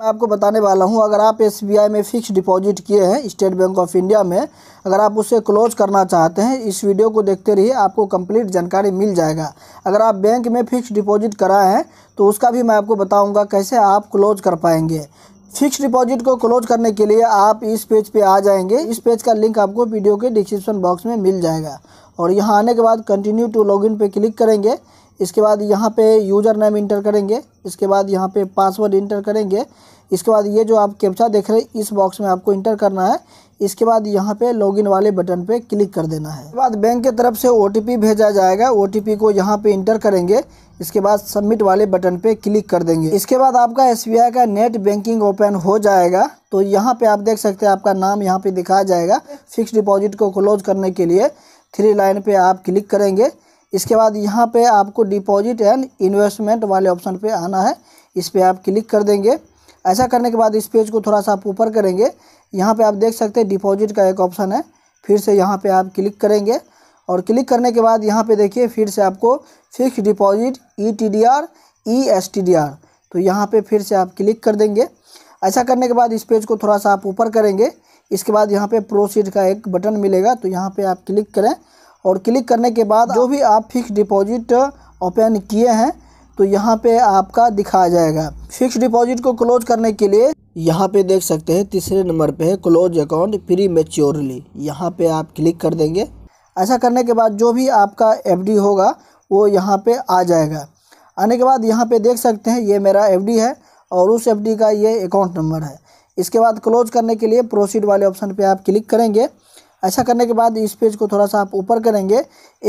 मैं आपको बताने वाला हूं अगर आप एस में फ़िक्स डिपॉजिट किए हैं स्टेट बैंक ऑफ इंडिया में अगर आप उसे क्लोज करना चाहते हैं इस वीडियो को देखते रहिए आपको कंप्लीट जानकारी मिल जाएगा अगर आप बैंक में फ़िक्स डिपॉजिट कराए हैं तो उसका भी मैं आपको बताऊंगा कैसे आप क्लोज कर पाएंगे फिक्स डिपॉजिट को क्लोज करने के लिए आप इस पेज पर आ जाएंगे इस पेज का लिंक आपको वीडियो के डिस्क्रिप्शन बॉक्स में मिल जाएगा और यहाँ आने के बाद कंटिन्यू टू लॉग पे क्लिक करेंगे इसके बाद यहाँ पे यूज़र नेम इंटर करेंगे इसके बाद यहाँ पे पासवर्ड इंटर करेंगे इसके बाद ये जो आप कैप्चा देख रहे हैं इस बॉक्स में आपको इंटर करना है इसके बाद यहाँ पे लॉगिन वाले बटन पे क्लिक कर देना है इसके बाद बैंक के तरफ से ओ भेजा जाएगा ओ को यहाँ पे इंटर करेंगे इसके बाद सबमिट वाले बटन पे क्लिक कर देंगे इसके बाद आपका एस का नेट बैंकिंग ओपन हो जाएगा तो यहाँ पे आप देख सकते हैं आपका नाम यहाँ पे दिखाया जाएगा फिक्स डिपॉजिट को क्लोज करने के लिए थ्री लाइन पे आप क्लिक करेंगे इसके बाद यहाँ पे आपको डिपॉजिट एंड इन्वेस्टमेंट वाले ऑप्शन पे आना है इस पर आप क्लिक कर देंगे ऐसा करने के बाद इस पेज को थोड़ा सा आप ऊपर करेंगे यहाँ पे आप देख सकते हैं डिपॉजिट का एक ऑप्शन है फिर से यहाँ पे आप क्लिक करेंगे और क्लिक करने के बाद यहाँ पे देखिए फिर से आपको fix deposit E T D R E S T D R तो यहाँ पर फिर से आप क्लिक कर देंगे ऐसा करने के बाद इस पेज को थोड़ा सा आप ऊपर करेंगे इसके बाद यहाँ पर प्रोसीड का एक बटन मिलेगा तो यहाँ पर आप क्लिक करें और क्लिक करने के बाद जो भी आप फिक्स डिपॉजिट ओपन किए हैं तो यहाँ पे आपका दिखाया जाएगा फिक्स डिपॉजिट को क्लोज करने के लिए यहाँ पे देख सकते हैं तीसरे नंबर पे है क्लोज अकाउंट प्री मेच्योरली यहाँ पे आप क्लिक कर देंगे ऐसा करने के बाद जो भी आपका एफडी होगा वो यहाँ पे आ जाएगा आने के बाद यहाँ पे देख सकते हैं ये मेरा एफडी है और उस एफडी का ये अकाउंट नंबर है इसके बाद क्लोज करने के लिए प्रोसीड वाले ऑप्शन पर आप क्लिक करेंगे ऐसा अच्छा करने के बाद इस पेज को थोड़ा सा आप ऊपर करेंगे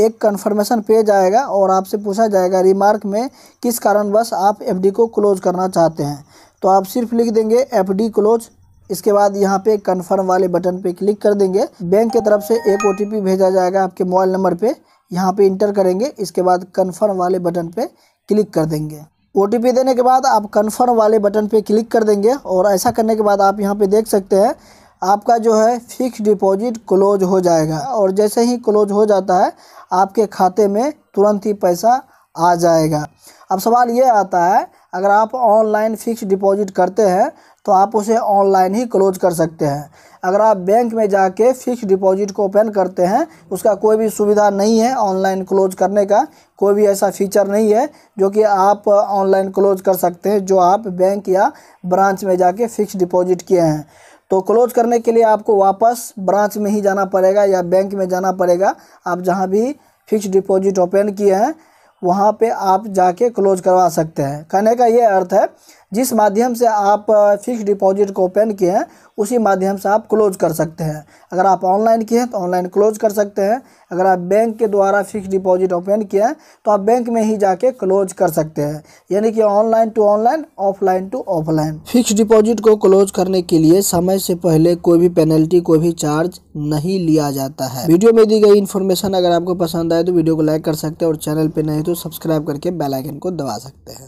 एक कन्फर्मेशन पेज आएगा और आपसे पूछा जाएगा रिमार्क में किस कारणवश आप एफ को क्लोज़ करना चाहते हैं तो आप सिर्फ लिख देंगे एफ क्लोज इसके बाद यहाँ पे कन्फर्म वाले बटन पे क्लिक कर देंगे बैंक की तरफ से एक ओ भेजा जाएगा आपके मोबाइल नंबर पे यहाँ पे इंटर करेंगे इसके बाद कन्फर्म वाले बटन पे क्लिक कर देंगे ओ देने के बाद आप कन्फर्म वाले बटन पे क्लिक कर देंगे और ऐसा करने के बाद आप यहाँ पे देख सकते हैं आपका जो है फिक्स डिपॉजिट क्लोज हो जाएगा और जैसे ही क्लोज हो जाता है आपके खाते में तुरंत ही पैसा आ जाएगा अब सवाल ये आता है अगर आप ऑनलाइन फिक्स डिपॉजिट करते हैं तो आप उसे ऑनलाइन ही क्लोज कर सकते हैं अगर आप बैंक में जाके फिक्स डिपॉजिट को ओपन करते हैं उसका कोई भी सुविधा नहीं है ऑनलाइन क्लोज करने का कोई भी ऐसा फीचर नहीं है जो कि आप ऑनलाइन क्लोज कर सकते हैं जो आप बैंक या ब्रांच में जाके फिक्स डिपॉजिट किए हैं तो क्लोज करने के लिए आपको वापस ब्रांच में ही जाना पड़ेगा या बैंक में जाना पड़ेगा आप जहाँ भी फिक्स डिपॉजिट ओपन किए हैं वहाँ पे आप जाके क्लोज करवा सकते हैं कहने का ये अर्थ है जिस माध्यम से आप फिक्स डिपॉजिट को ओपन किए हैं उसी माध्यम से आप क्लोज कर सकते हैं अगर आप ऑनलाइन किए हैं तो ऑनलाइन क्लोज कर सकते हैं अगर आप बैंक के द्वारा फिक्स डिपॉजिट ओपन किए हैं तो आप बैंक में ही जाके क्लोज कर सकते हैं यानी कि online to online offline to offline fix deposit को क्लोज करने के लिए समय से पहले कोई भी पेनल्टी कोई भी चार्ज नहीं लिया जाता है वीडियो में दी गई इन्फॉर्मेशन अगर आपको पसंद आए तो वीडियो को लाइक कर सकते हैं और चैनल पर नहीं तो सब्सक्राइब करके बेलाइकन को दबा सकते हैं